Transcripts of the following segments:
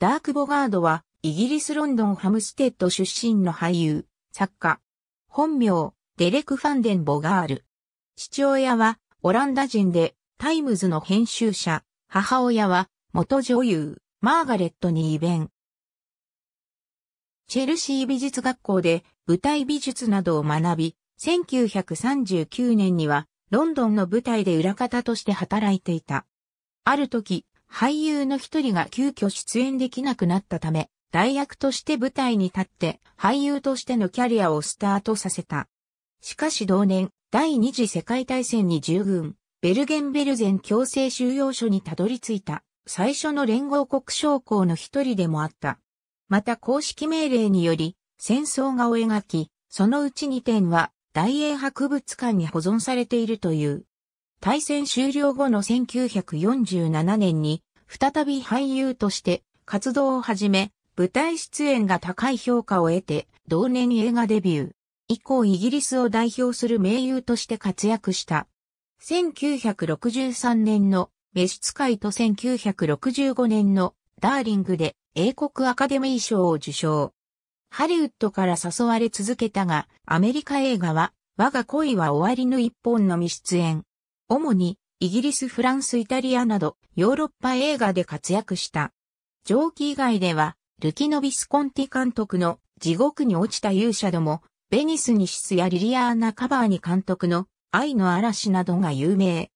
ダーク・ボガードは、イギリス・ロンドン・ハムステッド出身の俳優、作家。本名、デレク・ファンデン・ボガール。父親は、オランダ人で、タイムズの編集者。母親は、元女優、マーガレット・ニーベン。チェルシー美術学校で、舞台美術などを学び、1939年には、ロンドンの舞台で裏方として働いていた。ある時、俳優の一人が急遽出演できなくなったため、代役として舞台に立って俳優としてのキャリアをスタートさせた。しかし同年、第二次世界大戦に従軍、ベルゲンベルゼン強制収容所にたどり着いた、最初の連合国将校の一人でもあった。また公式命令により、戦争画を描き、そのうち2点は大英博物館に保存されているという。大戦終了後の1947年に再び俳優として活動を始め、舞台出演が高い評価を得て、同年映画デビュー。以降イギリスを代表する名優として活躍した。1963年の召使いと1965年のダーリングで英国アカデミー賞を受賞。ハリウッドから誘われ続けたが、アメリカ映画は我が恋は終わりの一本のみ出演。主にイギリス、フランス、イタリアなどヨーロッパ映画で活躍した。上記以外では、ルキノ・ビスコンティ監督の地獄に落ちた勇者ども、ベニスに出やリリアーナ・カバーニ監督の愛の嵐などが有名。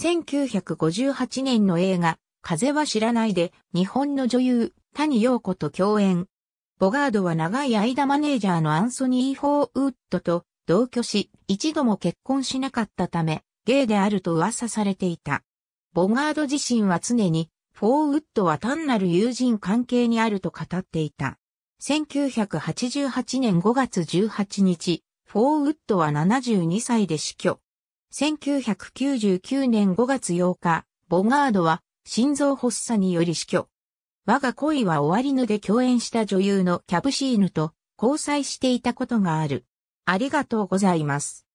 1958年の映画、風は知らないで、日本の女優、谷陽子と共演。ボガードは長い間マネージャーのアンソニー・フォーウッドと同居し、一度も結婚しなかったため、ゲイであると噂されていた。ボガード自身は常に、フォーウッドは単なる友人関係にあると語っていた。1988年5月18日、フォーウッドは72歳で死去。1999年5月8日、ボガードは心臓発作により死去。我が恋は終わりぬで共演した女優のキャブシーヌと交際していたことがある。ありがとうございます。